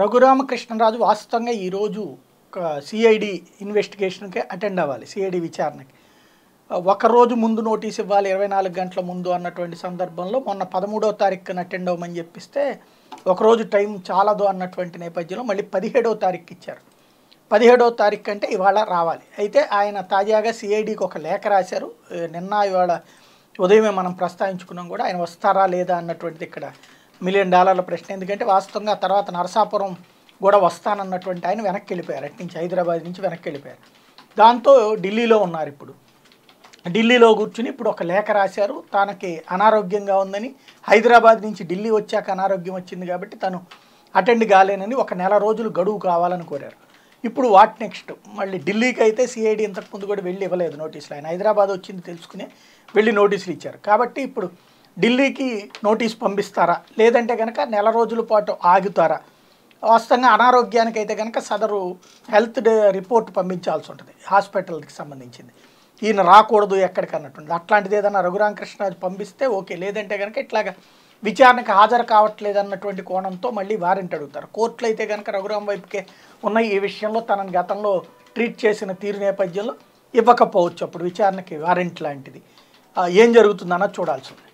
రఘురామకృష్ణరాజు వాస్తవంగా ఈరోజు సిఐడి ఇన్వెస్టిగేషన్కి అటెండ్ అవ్వాలి సిఐడి విచారణకి ఒకరోజు ముందు నోటీస్ ఇవ్వాలి ఇరవై నాలుగు గంటల ముందు అన్నటువంటి సందర్భంలో మొన్న పదమూడవ తారీఖున అటెండ్ అవ్వమని చెప్పిస్తే ఒకరోజు టైం చాలదు అన్నటువంటి నేపథ్యంలో మళ్ళీ పదిహేడవ తారీఖు ఇచ్చారు పదిహేడవ తారీఖు అంటే ఇవాళ రావాలి అయితే ఆయన తాజాగా సిఐడికి ఒక లేఖ రాశారు నిన్న ఇవాళ ఉదయమే మనం ప్రస్తావించుకున్నాం కూడా ఆయన వస్తారా లేదా అన్నటువంటిది ఇక్కడ మిలియన్ డాలర్ల ప్రశ్న ఎందుకంటే వాస్తవంగా తర్వాత నరసాపురం కూడా వస్తానన్నటువంటి ఆయన వెనక్కి వెళ్ళిపోయారు అటు నుంచి హైదరాబాద్ నుంచి వెనక్కి వెళ్ళిపోయారు దాంతో ఢిల్లీలో ఉన్నారు ఇప్పుడు ఢిల్లీలో కూర్చుని ఇప్పుడు ఒక లేఖ రాశారు తనకి అనారోగ్యంగా ఉందని హైదరాబాద్ నుంచి ఢిల్లీ వచ్చాక అనారోగ్యం వచ్చింది కాబట్టి తను అటెండ్ కాలేనని ఒక నెల రోజులు గడువు కావాలని కోరారు ఇప్పుడు వాట్ నెక్స్ట్ మళ్ళీ ఢిల్లీకి అయితే సిఐడి ఇంతకుముందు కూడా వెళ్ళి ఇవ్వలేదు నోటీసులు ఆయన హైదరాబాద్ వచ్చింది తెలుసుకునే వెళ్ళి నోటీసులు ఇచ్చారు కాబట్టి ఇప్పుడు ఢిల్లీకి నోటీస్ పంపిస్తారా లేదంటే కనుక నెల రోజుల పాటు ఆగుతారా వాస్తవంగా అనారోగ్యానికి అయితే కనుక సదరు హెల్త్ రిపోర్ట్ పంపించాల్సి ఉంటుంది హాస్పిటల్కి సంబంధించింది ఈయన రాకూడదు ఎక్కడికి అన్నట్టుంది అట్లాంటిది ఏదైనా రఘురామకృష్ణరాజు పంపిస్తే ఓకే లేదంటే కనుక ఇట్లాగా విచారణకు హాజరు కావట్లేదు అన్నటువంటి కోణంతో మళ్ళీ వారెంట్ అడుగుతారు కోర్టులు అయితే కనుక రఘురామ వైపుకే ఉన్న ఈ విషయంలో తనను గతంలో ట్రీట్ చేసిన తీరు నేపథ్యంలో ఇవ్వకపోవచ్చు అప్పుడు విచారణకి వారెంట్ లాంటిది ఏం జరుగుతుందన్నది చూడాల్సి ఉంది